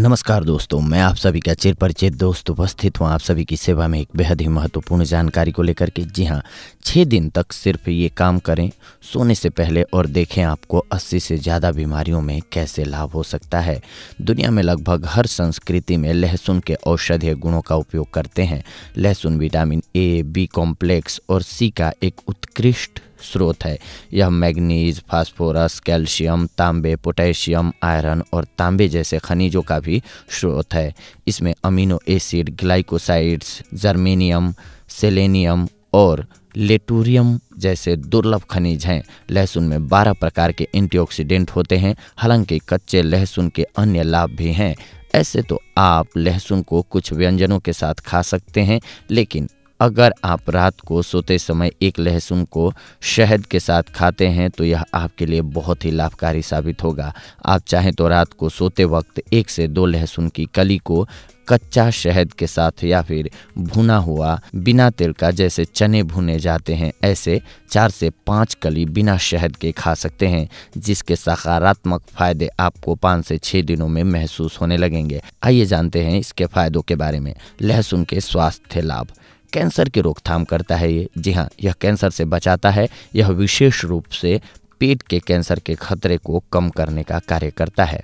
नमस्कार दोस्तों मैं आप सभी का चिर परिचित दोस्त उपस्थित हूँ आप सभी की सेवा में एक बेहद ही महत्वपूर्ण जानकारी को लेकर के जी हाँ छः दिन तक सिर्फ ये काम करें सोने से पहले और देखें आपको 80 से ज़्यादा बीमारियों में कैसे लाभ हो सकता है दुनिया में लगभग हर संस्कृति में लहसुन के औषधीय गुणों का उपयोग करते हैं लहसुन विटामिन ए बी कॉम्प्लेक्स और सी का एक उत्कृष्ट स्रोत है यह मैग्नीज फास्फोरस कैल्शियम तांबे पोटेशियम आयरन और तांबे जैसे खनिजों का भी स्रोत है इसमें amino acid glycosides germanium selenium और लेटूरियम जैसे दुर्लभ खनिज हैं लहसुन में 12 प्रकार के एंटीऑक्सीडेंट होते हैं हालांकि कच्चे लहसुन के अन्य लाभ भी हैं ऐसे तो आप लहसुन को कुछ व्यंजनों के साथ खा सकते हैं लेकिन अगर आप रात को सोते समय एक लहसुन को शहद के साथ खाते हैं तो यह आपके लिए बहुत ही लाभकारी साबित होगा आप चाहें तो रात को सोते वक्त एक से दो लहसुन की कली को कच्चा शहद के साथ या फिर भुना हुआ बिना तेल का जैसे चने भुने जाते हैं ऐसे चार से पाँच कली बिना शहद के खा सकते हैं जिसके सकारात्मक फायदे आपको पाँच से छः दिनों में महसूस होने लगेंगे आइए जानते हैं इसके फायदों के बारे में लहसुन के स्वास्थ्य लाभ कैंसर की रोकथाम करता है ये जी हाँ यह कैंसर से बचाता है यह विशेष रूप से पेट के कैंसर के खतरे को कम करने का कार्य करता है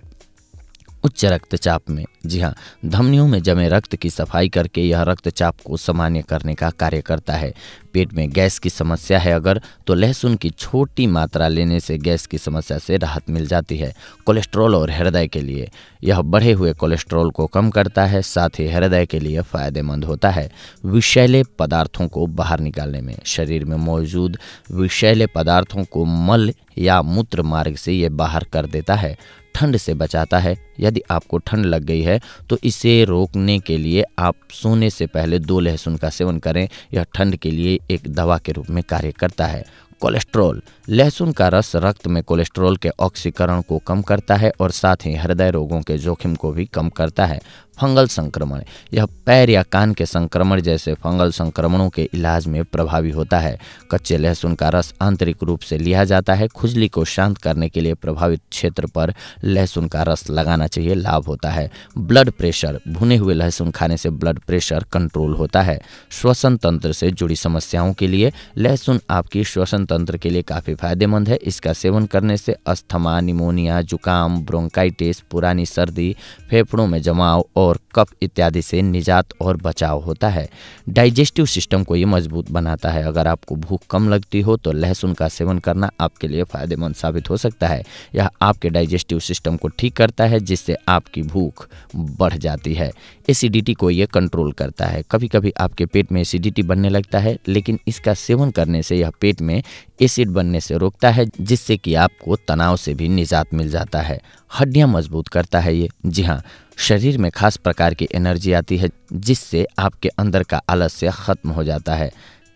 उच्च रक्तचाप में जी हाँ धमनियों में जमे रक्त की सफाई करके यह रक्तचाप को सामान्य करने का कार्य करता है पेट में गैस की समस्या है अगर तो लहसुन की छोटी मात्रा लेने से गैस की समस्या से राहत मिल जाती है कोलेस्ट्रॉल और हृदय के लिए यह बढ़े हुए कोलेस्ट्रॉल को कम करता है साथ ही हृदय के लिए फायदेमंद होता है विषैले पदार्थों को बाहर निकालने में शरीर में मौजूद विषैले पदार्थों को मल या मूत्र मार्ग से ये बाहर कर देता है ठंड से बचाता है यदि आपको ठंड लग गई है तो इसे रोकने के लिए आप सोने से पहले दो लहसुन का सेवन करें यह ठंड के लिए एक दवा के रूप में कार्य करता है कोलेस्ट्रॉल लहसुन का रस रक्त में कोलेस्ट्रॉल के ऑक्सीकरण को कम करता है और साथ ही हृदय रोगों के जोखिम को भी कम करता है फंगल संक्रमण यह पैर या कान के संक्रमण जैसे फंगल संक्रमणों के इलाज में प्रभावी होता है कच्चे लहसुन का रस आंतरिक रूप से लिया जाता है खुजली को शांत करने के लिए प्रभावित क्षेत्र पर लहसुन का रस लगाना चाहिए लाभ होता है ब्लड प्रेशर भुने हुए लहसुन खाने से ब्लड प्रेशर कंट्रोल होता है श्वसन तंत्र से जुड़ी समस्याओं के लिए लहसुन आपकी श्वसन तंत्र के लिए काफ़ी फायदेमंद है इसका सेवन करने से अस्थमा निमोनिया जुकाम ब्रोंकाइटिस पुरानी सर्दी फेफड़ों में जमाव और कफ इत्यादि से निजात और बचाव होता है डाइजेस्टिव सिस्टम को ये मजबूत बनाता है अगर आपको भूख कम लगती हो तो लहसुन का सेवन करना आपके लिए फ़ायदेमंद साबित हो सकता है यह आपके डाइजेस्टिव सिस्टम को ठीक करता है जिससे आपकी भूख बढ़ जाती है एसिडिटी को यह कंट्रोल करता है कभी कभी आपके पेट में एसिडिटी बनने लगता है लेकिन इसका सेवन करने से यह पेट में एसिड बनने से रोकता है जिससे कि आपको तनाव से भी निजात मिल जाता है हड्डियां मजबूत करता है ये जी हाँ शरीर में खास प्रकार की एनर्जी आती है जिससे आपके अंदर का आलस्य ख़त्म हो जाता है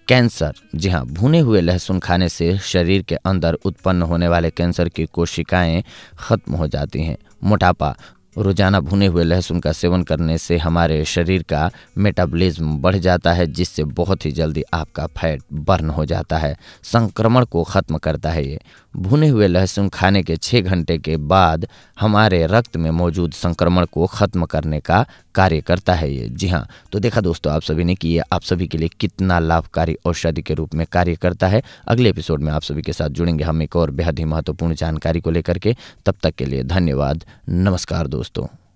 कैंसर जी हाँ भुने हुए लहसुन खाने से शरीर के अंदर उत्पन्न होने वाले कैंसर की कोशिकाएं खत्म हो जाती हैं मोटापा रोजाना भुने हुए लहसुन का सेवन करने से हमारे शरीर का मेटाबॉलिज्म बढ़ जाता है जिससे बहुत ही जल्दी आपका फैट बर्न हो जाता है संक्रमण को ख़त्म करता है ये भुने हुए लहसुन खाने के छः घंटे के बाद हमारे रक्त में मौजूद संक्रमण को ख़त्म करने का कार्य करता है ये जी हाँ तो देखा दोस्तों आप सभी ने कि ये आप सभी के लिए कितना लाभकारी औषधि के रूप में कार्य करता है अगले एपिसोड में आप सभी के साथ जुड़ेंगे हम एक और बेहद ही महत्वपूर्ण जानकारी को लेकर के तब तक के लिए धन्यवाद नमस्कार दोस्तों попросту